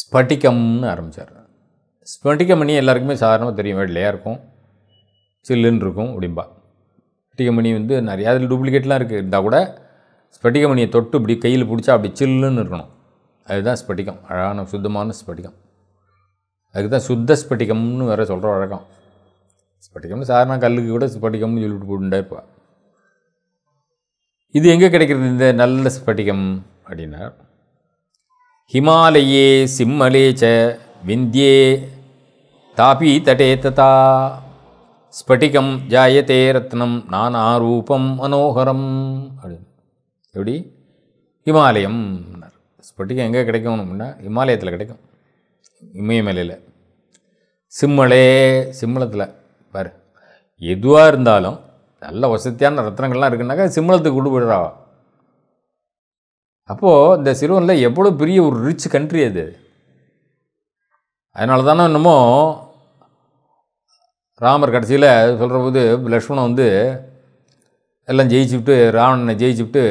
ஸ்பட்டிகம்னு ஆரம்பித்தார் ஸ்பட்டிகமணி எல்லாருக்குமே சாதாரணமாக தெரியும் வெள்ளையாக இருக்கும் சில்லுன்னு இருக்கும் அப்படிம்பா ஸ்பட்டிகமணி வந்து நிறையா அதில் டூப்ளிகேட்லாம் இருக்குது இருந்தால் கூட ஸ்பட்டிகமணியை தொட்டு இப்படி கையில் பிடிச்சா அப்படி சில்லுன்னு இருக்கணும் அதுதான் ஸ்பட்டிகம் அழகான சுத்தமான ஸ்பட்டிக்கம் அதுக்கு தான் சுத்த ஸ்பட்டிகம்னு வேறு சொல்கிற வழக்கம் ஸ்பட்டிக்கம்னு சாதாரண கல்லுக்கு கூட ஸ்பட்டிகம்னு சொல்லிட்டு போட்டுண்டா இப்போ இது எங்கே கிடைக்கிறது இந்த நல்ல ஸ்பட்டிகம் அப்படின்னா ஹிமாலயே சிம்மலே ச விந்தியே தடே ததா ஸ்பட்டிகம் ஜாயத்தே ரத்னம் ரூபம் மனோகரம் அப்படின்னு எப்படி ஹிமாலயம் ஸ்பட்டிகம் எங்கே கிடைக்கும் அப்படின்னா ஹிமாலயத்தில் கிடைக்கும் இமயமலையில் சிம்மலே சிம்மளத்தில் பாரு எதுவாக இருந்தாலும் நல்ல வசதியான ரத்னங்கள்லாம் இருக்குன்னாக்கா சிம்மளத்துக்கு கொண்டு போயிடுறா அப்போது இந்த சிறுவனில் எவ்வளோ பெரிய ஒரு ரிச் கண்ட்ரி அது அதனால தானே என்னமோ ராமர் கடைசியில் சொல்கிற போது லக்ஷ்மணன் வந்து எல்லாம் விட்டு ராவணனை விட்டு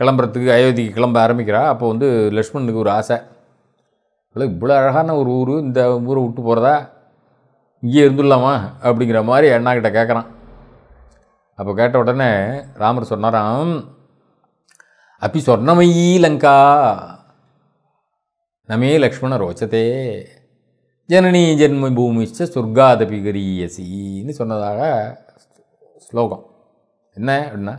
கிளம்புறதுக்கு அயோத்திக்கு கிளம்ப ஆரம்பிக்கிறா அப்போ வந்து லக்ஷ்மணனுக்கு ஒரு ஆசை இல்லை இவ்வளோ அழகான ஒரு ஊர் இந்த ஊரை விட்டு போகிறதா இங்கே இருந்துடலாமா அப்படிங்கிற மாதிரி அண்ணாக்கிட்ட கேட்குறான் அப்போ கேட்ட உடனே ராமர் சொன்னாராம் अपि स्वर्णमयी லங்கா நமே லக்ஷ்மண लक्ष्मण ஜனனி ஜென்ம பூமிச்ச சொர்க்காதபி கரீயசின்னு சொன்னதாக ஸ்லோகம் என்ன அப்படின்னா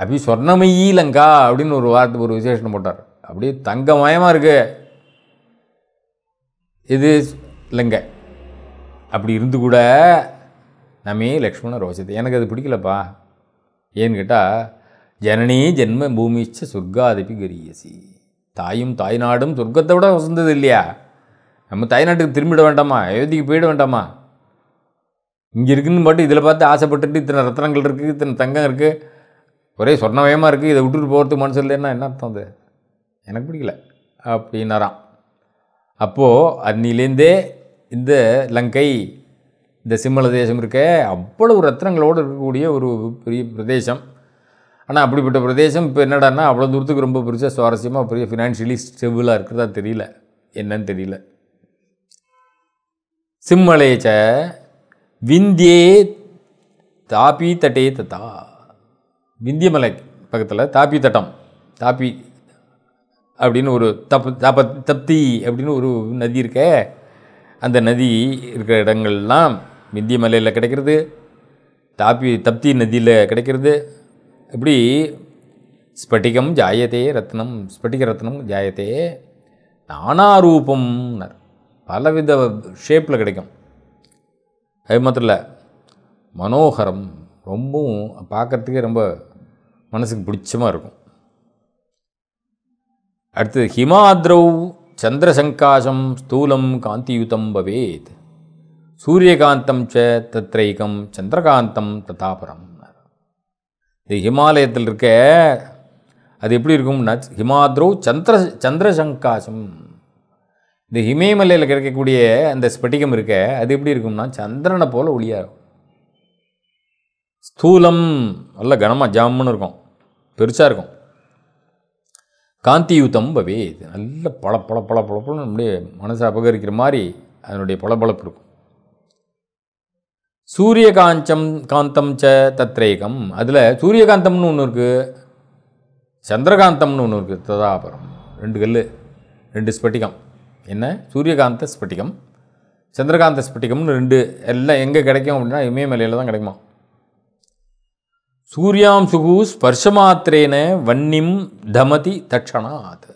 அப்படி சொர்ணமயி லங்கா அப்படின்னு ஒரு வார்த்தை ஒரு விசேஷம் போட்டார் அப்படியே தங்கமயமாக இருக்கு இது லங்கை அப்படி இருந்து கூட நம்மே லக்ஷ்மண ரோஷத்தை எனக்கு அது பிடிக்கலப்பா ஏன்னு கேட்டால் ஜனனி ஜென்ம பூமிச்ச சொர்க்காதிபி கரியசி தாயும் நாடும் சொர்க்கத்தை விட வசந்தது இல்லையா நம்ம தாய்நாட்டுக்கு திரும்பிட வேண்டாமா அயோத்திக்கு போயிட வேண்டாமா இங்கே இருக்குன்னு மட்டும் இதில் பார்த்து ஆசைப்பட்டுட்டு இத்தனை ரத்னங்கள் இருக்குது இத்தனை தங்கம் இருக்குது ஒரே சொர்ணவயமாக இருக்குது இதை விட்டுட்டு போகிறதுக்கு மனசு இல்லைன்னா என்ன அர்த்தம் அது எனக்கு பிடிக்கல அப்படின்னாராம் அப்போது அன்னிலேருந்தே இந்த லங்கை இந்த சிம்மல தேசம் இருக்க அவ்வளவு ரத்னங்களோடு இருக்கக்கூடிய ஒரு பெரிய பிரதேசம் ஆனால் அப்படிப்பட்ட பிரதேசம் இப்போ என்னடானா அவ்வளோ தூரத்துக்கு ரொம்ப பெருசாக சுவாரஸ்யமாக பெரிய ஃபினான்ஷியலி ஸ்டெபிளாக இருக்கிறதா தெரியல என்னன்னு தெரியல சிம்மலையச்ச விந்தியே தாபி தட்டே தத்தா விந்தியமலை பக்கத்தில் தாபி தட்டம் தாப்பி அப்படின்னு ஒரு தப் தப தப்தி அப்படின்னு ஒரு நதி இருக்க அந்த நதி இருக்கிற இடங்கள்லாம் விந்திய மலையில் கிடைக்கிறது தாப்பி தப்தி நதியில் கிடைக்கிறது எப்படி ஸ்பட்டிகம் ஜாயத்தே ரத்னம் ஸ்பட்டிக ரத்னம் ஜாயத்தே ரூபம் பலவித ஷேப்பில் கிடைக்கும் அது மாத்திரம் இல்லை மனோகரம் ரொம்பவும் பார்க்குறதுக்கே ரொம்ப மனசுக்கு பிடிச்சமாக இருக்கும் அடுத்தது ஹிமாத்ரௌ சந்திரசங்காசம் ஸ்தூலம் காந்தியுதம் பவேத் சூரியகாந்தம் ச தத்ரைகம் சந்திரகாந்தம் ததாபரம் இது ஹிமாலயத்தில் இருக்க அது எப்படி இருக்கும்னா ஹிமாத்ரோ சந்திர சந்திரசங்காசம் இந்த ஹிமேமலையில் கிடைக்கக்கூடிய அந்த ஸ்பட்டிகம் இருக்க அது எப்படி இருக்கும்னா சந்திரனை போல் ஒளியாகும் ஸ்தூலம் நல்ல கனமாக ஜாமுன்னு இருக்கும் பெருசாக இருக்கும் காந்தியூத்தம் பவே இது நல்ல பழ பழ பழ பழப்பழம் நம்முடைய மனசை அபகரிக்கிற மாதிரி அதனுடைய பளபளப்பு இருக்கும் சூரியகாஞ்சம் காந்தம் ச தத்ரேகம் அதில் சூரியகாந்தம்னு ஒன்று இருக்குது சந்திரகாந்தம்னு ஒன்று இருக்குது ததாபுரம் ரெண்டு கல் ரெண்டு ஸ்பட்டிகம் என்ன சூரியகாந்த ஸ்பட்டிகம் சந்திரகாந்த ஸ்பட்டிகம்னு ரெண்டு எல்லாம் எங்கே கிடைக்கும் அப்படின்னா இமயமலையில் தான் கிடைக்குமா சூர்யாம்சுகு ஸ்பர்ஷமாத்திரேன வன்னிம் தமதி தட்சணாத்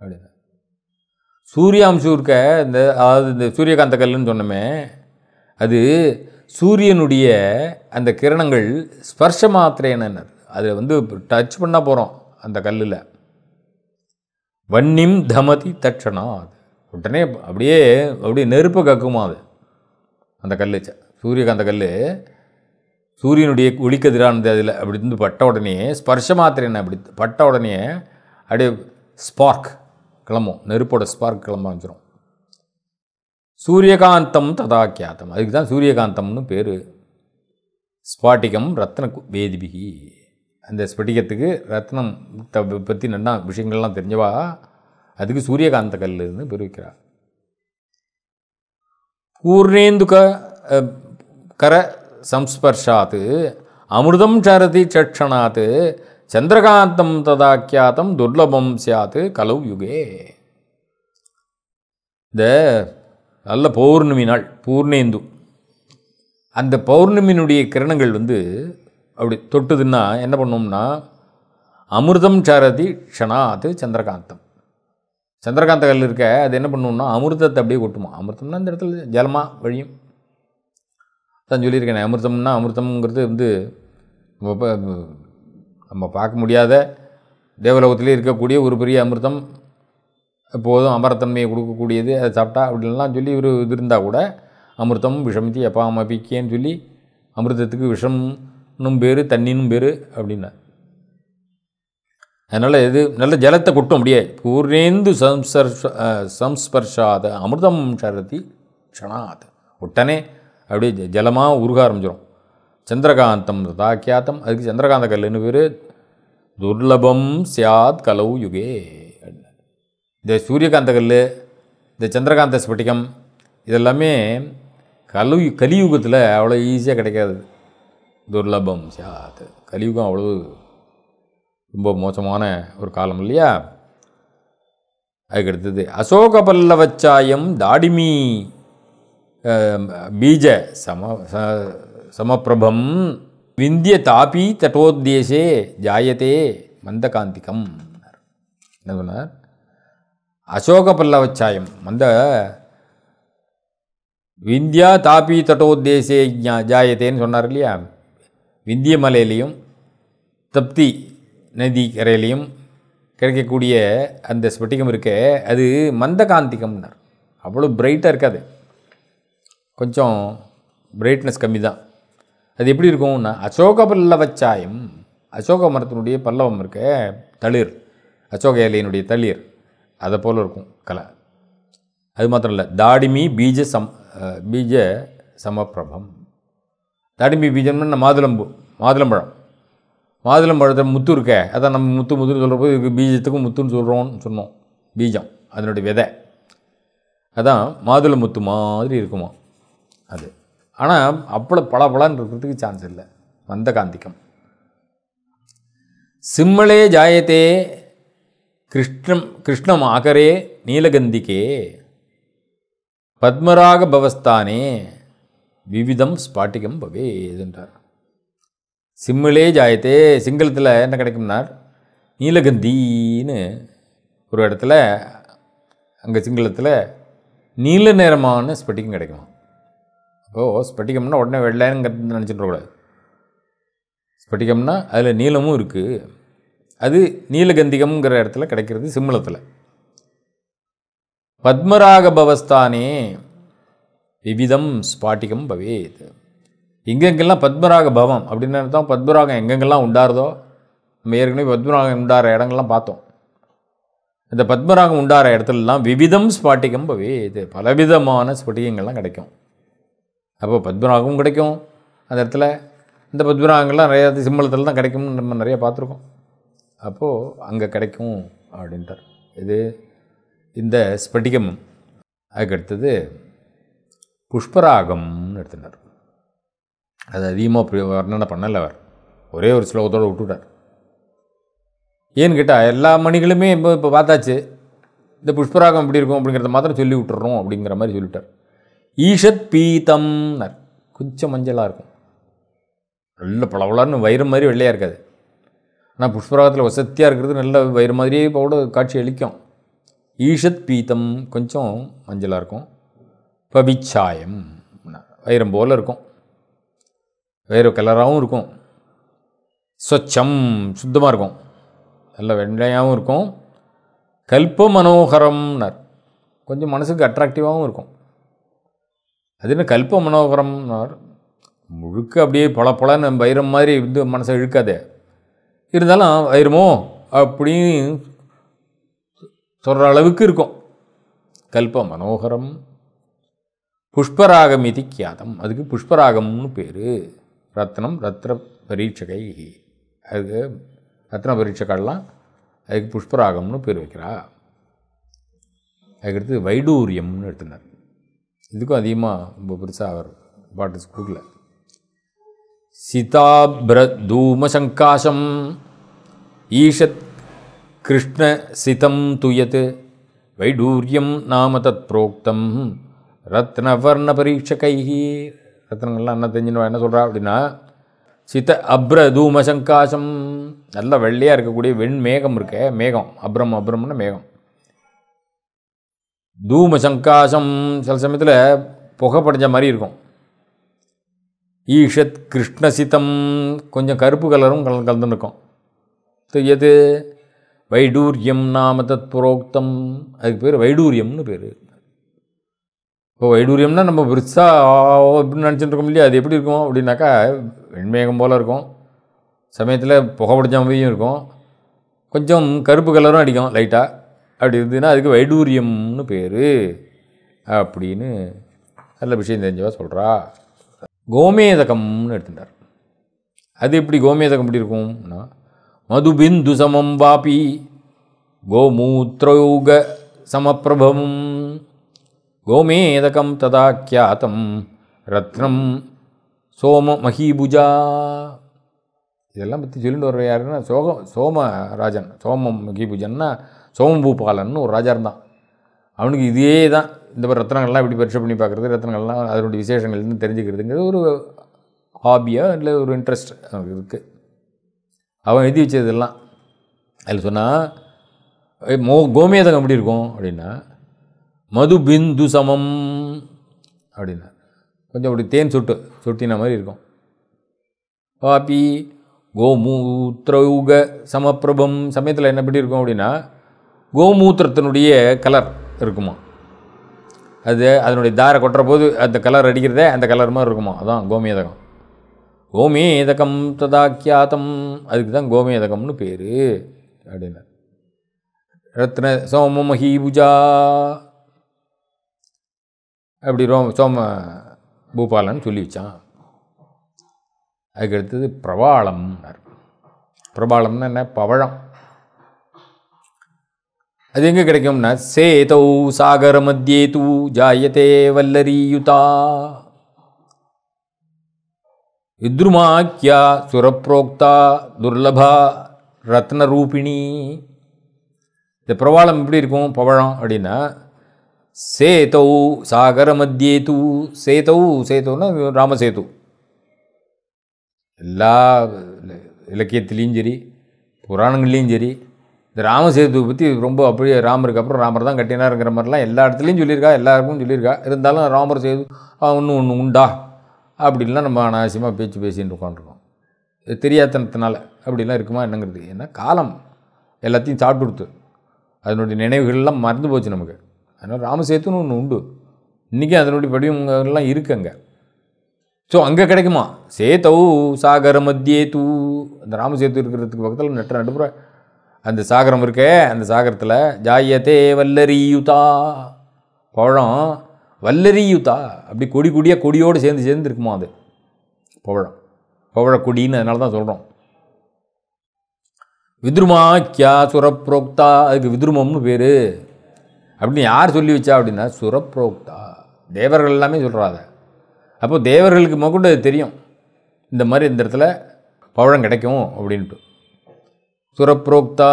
அப்படின்னு சூர்யாம்சு இருக்க இந்த அதாவது இந்த சூரியகாந்த கல்லுன்னு சொன்னோமே அது சூரியனுடைய அந்த கிரணங்கள் ஸ்பர்ஷ மாத்திரையினர் அதை வந்து டச் பண்ண போகிறோம் அந்த கல்லில் வன்னிம் தமதி தட்சணம் அது உடனே அப்படியே அப்படியே நெருப்பு கக்குமா அது அந்த கல் சூரியகாந்த கல் சூரியனுடைய ஒளிக்கதிரானது அதில் அப்படி இருந்து பட்ட உடனே ஸ்பர்ஷ என்ன அப்படி பட்ட உடனே அப்படியே ஸ்பார்க் கிளம்பும் நெருப்போட ஸ்பார்க் கிளம்ப வச்சிடும் சூரியகாந்தம் ததாக்கியாத்தம் அதுக்கு தான் சூரியகாந்தம்னு பேர் ஸ்பாட்டிகம் ரத்ன வேதிபிகி அந்த ஸ்பட்டிகத்துக்கு ரத்னம் பற்றி நல்லா விஷயங்கள்லாம் தெரிஞ்சவா அதுக்கு சூரியகாந்த கல்லுன்னு பேர் வைக்கிறார் பூர்ணேந்துக கர சம்ஸ்பர்ஷாத்து அமிர்தம் சரதி சட்சணாத்து சந்திரகாந்தம் ததாக்கியாத்தம் துர்லபம் சாத்து கலவ் யுகே இந்த நல்ல பௌர்ணமி நாள் பூர்ணேந்து அந்த பௌர்ணமியினுடைய கிரணங்கள் வந்து அப்படி தொட்டுதுன்னா என்ன பண்ணோம்னா அமிர்தம் சாரதி க்ஷணாது சந்திரகாந்தம் சந்திரகாந்த இருக்க அது என்ன பண்ணுவோம்னா அமிர்தத்தை அப்படியே கொட்டுமா அமிர்தம்னா இந்த இடத்துல ஜலமாக வழியும் தான் சொல்லியிருக்கேன் அமிர்தம்னா அமிர்தம்ங்கிறது வந்து நம்ம பார்க்க முடியாத தேவலோகத்திலே இருக்கக்கூடிய ஒரு பெரிய அமிர்தம் எப்போதும் அமரத்தன்மையை கொடுக்கக்கூடியது அதை சாப்பிட்டா அப்படின்லாம் சொல்லி இவர் இது இருந்தால் கூட அமிர்தம் விஷமித்து எப்பாம் பிக்கேன்னு சொல்லி அமிர்தத்துக்கு விஷம்னும் பேர் தண்ணினும் பேர் அப்படின்னா அதனால் இது நல்ல ஜலத்தை கொட்டும் அப்படியே பூர்ணேந்து சம்சர் சம்ஸ்பர்ஷாத அமிர்தம் சரதி க்ஷணாத் உடனே அப்படியே ஜலமாக உருக ஆரம்பிச்சிடும் சந்திரகாந்தம் தாக்கியாத்தம் அதுக்கு சந்திரகாந்த கல்லுன்னு பேர் துர்லபம் சியாத் கலவு யுகே இந்த சூரியகாந்த கல் இந்த சந்திரகாந்த ஸ்பட்டிகம் இதெல்லாமே கலு கலியுகத்தில் அவ்வளோ ஈஸியாக கிடைக்காது துர்லபம் சாது கலியுகம் அவ்வளோ ரொம்ப மோசமான ஒரு காலம் இல்லையா அதுக்கடுத்தது அசோக பல்லவச்சாயம் தாடிமி பீஜ சம சமப்பிரபம் விந்திய தாபி தட்டோத்தேசே ஜாயத்தே மந்தகாந்திகம் என்ன சொன்னார் அசோக பல்லவச்சாயம் அந்த விந்தியா தாபி தட்டோத்தேசே ஜாயத்தேன்னு சொன்னார் இல்லையா விந்திய மலையிலையும் தப்தி நதி கரையிலையும் கிடைக்கக்கூடிய அந்த ஸ்பட்டிகம் இருக்க அது மந்த காந்திகம்னார் அவ்வளோ பிரைட்டாக இருக்காது கொஞ்சம் பிரைட்னஸ் கம்மி தான் அது எப்படி இருக்கும்னா அசோக பல்லவ சாயம் அசோக மரத்தினுடைய பல்லவம் இருக்க தளிர் அசோக இலையினுடைய தளிர் அதை போல் இருக்கும் கலை அது மாத்திரம் இல்லை தாடிமி பீஜ சம் பீஜ சமப்பிரபம் தாடிமி பீஜம்னா மாதுளம்பு மாதுளம்பழம் மாதுளம்பழத்தில் முத்து இருக்க அதான் நம்ம முத்து முத்துன்னு சொல்கிறப்போ இதுக்கு பீஜத்துக்கும் முத்துன்னு சொல்கிறோம்னு சொன்னோம் பீஜம் அதனுடைய விதை அதான் மாதுளை முத்து மாதிரி இருக்குமா அது ஆனால் அப்பள பல பலன்னு இருக்கிறதுக்கு சான்ஸ் இல்லை மந்த காந்திக்கம் சிம்மளே ஜாயத்தே கிருஷ்ணம் கிருஷ்ணம் ஆகரே நீலகந்திக்கே பத்மராக பவஸ்தானே விவிதம் ஸ்பாட்டிகம் பவே இதுன்றார் சிம்மிலே ஜாயத்தே சிங்களத்தில் என்ன கிடைக்கும்னார் நீலகந்தின்னு ஒரு இடத்துல அங்கே சிங்களத்தில் நீல நேரமான ஸ்பட்டிகம் கிடைக்கும் அப்போது ஸ்பட்டிகம்னா உடனே வெள்ளைங்கிறது நினச்சிட்டு கூடாது ஸ்பட்டிகம்னா அதில் நீளமும் இருக்குது அது நீலகந்திகம்ங்கிற இடத்துல கிடைக்கிறது சிம்மளத்தில் பத்மராக பவஸ்தானே விவிதம் ஸ்பாட்டிகம் பவேத் எங்கெங்கெல்லாம் பத்மராக பவம் அப்படின்னு தான் பத்மராகம் எங்கெங்கெல்லாம் உண்டாருதோ நம்ம ஏற்கனவே பத்மராகம் உண்டார இடங்கள்லாம் பார்த்தோம் இந்த பத்மராகம் உண்டார இடத்துலலாம் விவிதம் ஸ்பாட்டிகம் பவேத் பலவிதமான ஸ்பட்டிகங்கள்லாம் கிடைக்கும் அப்போ பத்மராகமும் கிடைக்கும் அந்த இடத்துல இந்த பத்மராகங்கள்லாம் நிறையா சிம்மளத்தில் தான் கிடைக்கும்னு நம்ம நிறையா பார்த்துருக்கோம் அப்போது அங்கே கிடைக்கும் அப்படின்ட்டார் இது இந்த அதுக்கு அதுக்கடுத்தது புஷ்பராகம்னு எடுத்துட்டார் அது அதிகமாக வர்ணனை பண்ணலை அவர் ஒரே ஒரு ஸ்லோகத்தோடு விட்டுவிட்டார் ஏன்னு கேட்டால் எல்லா மணிகளுமே இப்போ இப்போ பார்த்தாச்சு இந்த புஷ்பராகம் எப்படி இருக்கும் அப்படிங்கிறத மாத்திரம் சொல்லி விட்டுறோம் அப்படிங்கிற மாதிரி சொல்லிவிட்டார் ஈஷத் பீத்தம்னார் குச்ச மஞ்சளாக இருக்கும் நல்ல பளபளன்னு வயிறு மாதிரி வெள்ளையாக இருக்காது ஆனால் புஷ்பராகத்தில் வசத்தியாக இருக்கிறது நல்ல வயிறு மாதிரியே போட காட்சி அளிக்கும் ஈஷத் பீத்தம் கொஞ்சம் மஞ்சளாக இருக்கும் பவிச்சாயம் வைரம் போல் இருக்கும் வைரம் கலராகவும் இருக்கும் ஸ்வச்சம் சுத்தமாக இருக்கும் நல்ல வெண்டையாகவும் இருக்கும் கல்ப மனோகரம்னார் கொஞ்சம் மனசுக்கு அட்ராக்டிவாகவும் இருக்கும் அது என்ன கல்ப மனோகரம்னார் முழுக்க அப்படியே பல பல வைரம் மாதிரி வந்து மனசை இழுக்காதே இருந்தாலும் ஆயிருமோ அப்படின்னு சொல்கிற அளவுக்கு இருக்கும் கல்ப மனோகரம் புஷ்பராகம் இது கியாதம் அதுக்கு புஷ்பராகம்னு பேர் ரத்னம் ரத்ன பரீட்சகை அதுக்கு ரத்ன பரீட்சகள்லாம் அதுக்கு புஷ்பராகம்னு பேர் வைக்கிறா அதுக்கடுத்து வைடூரியம்னு எடுத்துனார் இதுக்கும் அதிகமாக ரொம்ப பெருசாக அவர் பாட்டு கொடுக்கல சிதாபிரதூமசங்காசம் ஈஷத் கிருஷ்ணசிதம் துயத் வைடூரியம் நாம தத் புரோக்தம் ரத்னவர்ண பரீட்சகைஹி ரத்னங்கள்லாம் என்ன தெரிஞ்சுவா என்ன சொல்கிறா அப்படின்னா சித்த அப்ர சங்காசம் நல்ல வெள்ளையாக இருக்கக்கூடிய வெண் மேகம் மேகம் அப்ரம் அப்ரம்னு மேகம் தூமசங்காசம் சில சமயத்தில் புகை படிஞ்ச மாதிரி இருக்கும் ஈஷத் கிருஷ்ணசிதம் கொஞ்சம் கருப்பு கலரும் கல கலந்துருக்கும் எது வைடூரியம் நாம தத் புரோக்தம் அதுக்கு பேர் வைடூரியம்னு பேர் இப்போ வைடூரியம்னா நம்ம விருத்சாக அப்படின்னு நினச்சிட்டு இருக்கோம் இல்லையா அது எப்படி இருக்கும் அப்படின்னாக்கா வெண்மேகம் போல் இருக்கும் சமயத்தில் புகைப்பட பிடிச்ச இருக்கும் கொஞ்சம் கருப்பு கலரும் அடிக்கும் லைட்டாக அப்படி இருந்ததுன்னா அதுக்கு வைடூரியம்னு பேர் அப்படின்னு நல்ல விஷயம் தெரிஞ்சவா சொல்கிறா கோமேதகம்னு எடுத்துட்டார் அது எப்படி கோமேதகம் எப்படி இருக்கும்னா மதுபிந்து சமம் வாபி கோமூத்ரயோக சமப்பிரபம் கோமேதகம் ததா கியாத்தம் ரத்னம் சோம மகிபுஜா இதெல்லாம் பற்றி சொல்லிட்டு வர்ற யாருன்னா சோக சோமராஜன் சோமம் மகிபுஜன்னா சோமபூபாலன்னு ஒரு ராஜா இருந்தான் அவனுக்கு இதே தான் இந்த மாதிரி ரத்தனங்கள்லாம் எப்படி பரிசு பண்ணி பார்க்குறது ரத்தனங்கள்லாம் அதனுடைய விசேஷங்கள் இருந்து தெரிஞ்சுக்கிறதுங்கிறது ஒரு ஹாபியாக இல்லை ஒரு இன்ட்ரெஸ்ட் அவனுக்கு இருக்குது அவன் எழுதி வச்சதெல்லாம் அதில் சொன்னால் மோ கோமேதகம் எப்படி இருக்கும் அப்படின்னா மது பிந்து சமம் அப்படின்னா கொஞ்சம் அப்படி தேன் சொட்டு சொட்டின மாதிரி இருக்கும் பாப்பி கோமூத்ரயுக சமப்பிரபம் சமயத்தில் என்ன எப்படி இருக்கும் அப்படின்னா கோமூத்திரத்தினுடைய கலர் இருக்குமா அது அதனுடைய தாரை கொட்டுற போது அந்த கலர் அடிக்கிறதே அந்த கலர் மாதிரி இருக்குமா அதான் கோமியதகம் கோமியதகம் ததாக்கியாத்தம் அதுக்கு தான் கோமியதகம்னு பேர் அப்படின்னார் ரத்ன சோம மஹீபுஜா அப்படி ரோம் சோம பூபாலன் சொல்லி வச்சான் அதுக்கு அடுத்தது பிரபாளம்னார் பிரபாளம்னா என்ன பவழம் அது எங்கே கிடைக்கும்னா சேதௌ சாகர மத்தியே தூ ஜாயதே வல்லரியுதா இத்ருமாக்கியா சுரப்ரோக்தா துர்லபா ரத்ன ரூபிணி இந்த பிரவாளம் எப்படி இருக்கும் பவழம் அப்படின்னா சேதௌ சாகர மத்தியே தூ சேதௌ சேதௌனா ராமசேது எல்லா இலக்கியத்திலையும் சரி புராணங்கள்லேயும் சரி இந்த ராமசேது பற்றி ரொம்ப அப்படியே ராமருக்கு அப்புறம் ராமர் தான் கட்டினாருங்கிற மாதிரிலாம் எல்லா இடத்துலையும் சொல்லியிருக்கா எல்லாருக்கும் சொல்லியிருக்கா இருந்தாலும் ராமர் சேது ஒன்று ஒன்று உண்டா அப்படின்லாம் நம்ம அனாவசியமாக பேச்சு பேசின்னு உட்காந்துருக்கோம் தெரியாதனத்தினால அப்படிலாம் இருக்குமா என்னங்கிறது ஏன்னா காலம் எல்லாத்தையும் சாப்பிட்டுடுத்து அதனுடைய நினைவுகள்லாம் மறந்து போச்சு நமக்கு அதனால் ராமசேத்துன்னு ஒன்று உண்டு இன்றைக்கும் அதனுடைய படிவங்கள்லாம் அங்கே ஸோ அங்கே கிடைக்குமா சேத்தவு சாகர மத்தியே தூ அந்த ராமசேத்து இருக்கிறதுக்கு பக்கத்தில் நெட்ட நடுப்புற அந்த சாகரம் இருக்கே அந்த சாகரத்தில் ஜாயத்தே வல்லரியுதா பழம் வல்லரியுதா அப்படி கொடி கொடியாக கொடியோடு சேர்ந்து சேர்ந்து இருக்குமா அது பவழம் பவழக்கொடின்னு அதனால தான் சொல்கிறோம் வித்ருமா கியா சுரப்ரோக்தா அதுக்கு வித்ருமம்னு பேர் அப்படின்னு யார் சொல்லி வச்சா அப்படின்னா சுரப்ரோக்தா தேவர்கள் எல்லாமே சொல்கிறாத அப்போது தேவர்களுக்கு மட்டும் அது தெரியும் இந்த மாதிரி இந்த இடத்துல பவழம் கிடைக்கும் அப்படின்ட்டு சுரப்ரோக்தா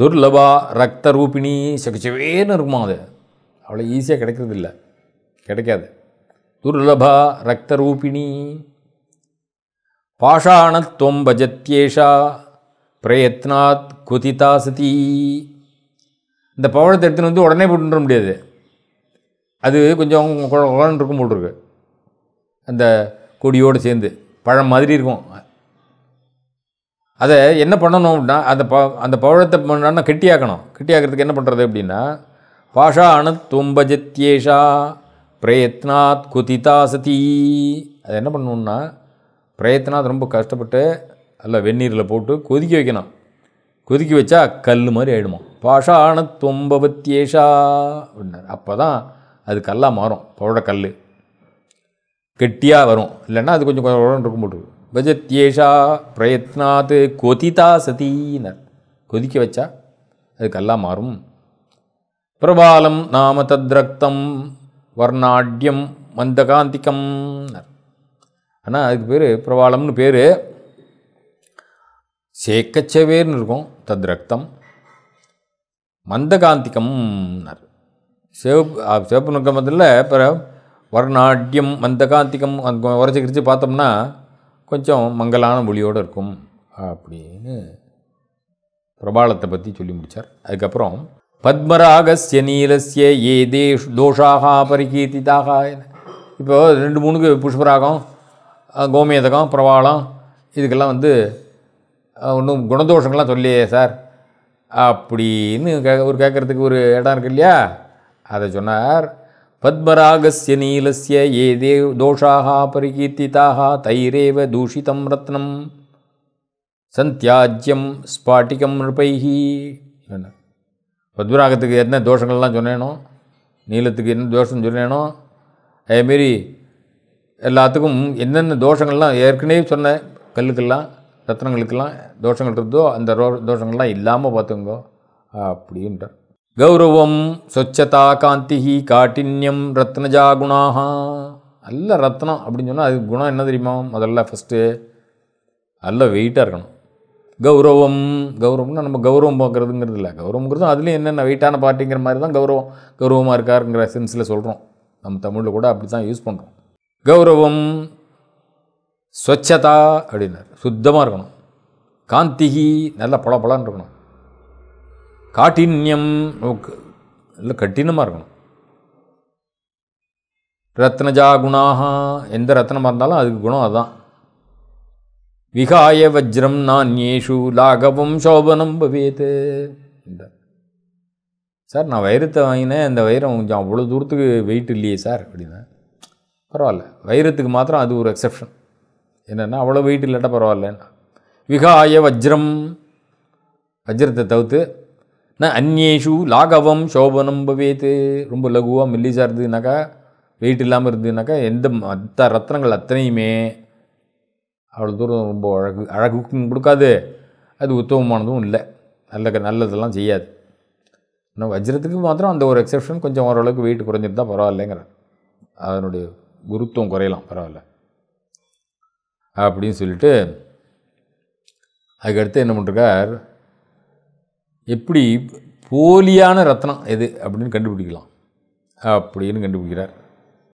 துர்லபா ரத்த ரூபிணி சகச்சிவேன்னு இருக்குமா அது அவ்வளோ ஈஸியாக கிடைக்கிறது இல்லை கிடைக்காது துர்லபா ரத்த ரூபிணி பாஷாணத்துவம் பஜத்யேஷா பிரயத்னாத் குதிதா சதி இந்த பவழத்தை எடுத்துன்னு வந்து உடனே போட்டுற முடியாது அது கொஞ்சம் குழந்தை இருக்கும் போட்டுருக்கு அந்த கொடியோடு சேர்ந்து பழம் மாதிரி இருக்கும் அதை என்ன பண்ணணும் அப்படின்னா அந்த ப அந்த பவழத்தை பண்ணா கெட்டியாக்கணும் கெட்டியாக்கிறதுக்கு என்ன பண்ணுறது அப்படின்னா பாஷா அணு தும்பஜத்யேஷா பிரயத்னாத் குதிதா சதி அதை என்ன பண்ணணுன்னா பிரயத்னாத் ரொம்ப கஷ்டப்பட்டு நல்லா வெந்நீரில் போட்டு கொதிக்க வைக்கணும் கொதிக்க வச்சா கல் மாதிரி ஆகிடுமா அணு தும்பபத்யேஷா அப்படின்னாரு அப்போ தான் அது கல்லாக மாறும் பவுட கல் கெட்டியாக வரும் இல்லைன்னா அது கொஞ்சம் கொஞ்சம் உடனே இருக்கும் போட்டு பஜத்யேஷா பிரயத்னாத் கொதிதா சதீனர் கொதிக்க வச்சா அதுக்கெல்லாம் மாறும் பிரபாலம் நாம தத்ரக்தம் வர்ணாட்யம் மந்தகாந்திகம் ஆனால் அதுக்கு பேர் பிரபாலம்னு பேர் சேக்கச்சவேர்னு இருக்கும் தத் மந்தகாந்திக்கம் மந்தகாந்திகம் சிவப்பு சிவப்பு நுட்கமத்தில் இப்போ வர்ணாட்யம் மந்தகாந்திகம் அந்த உரைச்சி கிரிச்சு பார்த்தோம்னா கொஞ்சம் மங்கலான ஒளியோடு இருக்கும் அப்படின்னு பிரபாலத்தை பற்றி சொல்லி முடித்தார் அதுக்கப்புறம் பத்மராகசிய நீலசிய ஏ தேஷ் தோஷாக பரிகீர்த்திதாக இப்போ ரெண்டு மூணுக்கு புஷ்பராகம் கோமேதகம் பிரபாலம் இதுக்கெல்லாம் வந்து ஒன்றும் குணதோஷங்கள்லாம் சொல்லியே சார் அப்படின்னு கே ஒரு கேட்குறதுக்கு ஒரு இடம் இருக்கு இல்லையா அதை சொன்னார் பத்மராகசிய நீலஸ்ய ஏதே தோஷாக பரிகீர்த்திதாக தைரேவ தூஷிதம் ரத்னம் சந்தியாஜ்யம் ஸ்பாட்டிகம் நிருபைகி பத்மராகத்துக்கு என்ன தோஷங்கள்லாம் சொன்னேனோ நீலத்துக்கு என்ன தோஷம் சொன்னேனோ அதேமாரி எல்லாத்துக்கும் என்னென்ன தோஷங்கள்லாம் ஏற்கனவே சொன்னேன் கல்லுக்கெல்லாம் ரத்னங்களுக்கெல்லாம் தோஷங்கள் இருந்தோ அந்த தோஷங்கள்லாம் இல்லாமல் பார்த்துங்கோ அப்படின்ட்டு கௌரவம் சொச்சதா காந்திஹி காட்டின்யம் ரத்னஜா குணாகா நல்ல ரத்னம் அப்படின்னு சொன்னால் அதுக்கு குணம் என்ன தெரியுமா முதல்ல ஃபஸ்ட்டு நல்ல வெயிட்டாக இருக்கணும் கௌரவம் கௌரவம்னா நம்ம கௌரவம் பார்க்குறதுங்கிறது இல்லை கௌரவங்கிறது அதுலேயும் என்னென்ன வெயிட்டான பாட்டிங்கிற மாதிரி தான் கௌரவம் கௌரவமாக இருக்காருங்கிற சென்ஸில் சொல்கிறோம் நம்ம தமிழில் கூட அப்படி தான் யூஸ் பண்ணுறோம் கௌரவம் ஸ்வச்சதா அப்படின்னார் சுத்தமாக இருக்கணும் காந்திகி நல்ல பழப்பழான்னு இருக்கணும் காட்டின்யம் இல்லை கட்டினமாக இருக்கணும் ரத்னஜா குணாக எந்த ரத்னமாக இருந்தாலும் அதுக்கு குணம் அதுதான் விகாய வஜ்ரம் நான்யேஷு லாகவம் சோபனம் பவேத்து இந்த சார் நான் வைரத்தை வாங்கினேன் அந்த வைரம் கொஞ்சம் அவ்வளோ தூரத்துக்கு வெயிட் இல்லையே சார் அப்படின்னா பரவாயில்ல வைரத்துக்கு மாத்திரம் அது ஒரு எக்ஸப்ஷன் என்னென்னா அவ்வளோ வெயிட் இல்லாட்டா பரவாயில்லன்னா விகாய வஜ்ரம் வஜ்ரத்தை தவிர்த்து ந அந்நேஷு லாகவம் சோபனம் பவேத்து ரொம்ப லகுவாக மெல்லிசாக இருந்ததுனாக்கா வெயிட் இல்லாமல் இருந்ததுனாக்கா எந்த மற்ற ரத்னங்கள் அத்தனையுமே அவ்வளோ தூரம் ரொம்ப அழகு அழகுக்கும் கொடுக்காது அது உத்தமமானதும் இல்லை நல்ல நல்லதெல்லாம் செய்யாது ஆனால் வஜ்ரத்துக்கு மாத்திரம் அந்த ஒரு எக்ஸப்ஷன் கொஞ்சம் ஓரளவுக்கு வெயிட் குறைஞ்சிருந்தால் பரவாயில்லைங்கிற அதனுடைய குருத்துவம் குறையலாம் பரவாயில்ல அப்படின்னு சொல்லிட்டு அதுக்கடுத்து என்ன பண்ணுறார் எப்படி போலியான ரத்னம் எது அப்படின்னு கண்டுபிடிக்கலாம் அப்படின்னு கண்டுபிடிக்கிறார்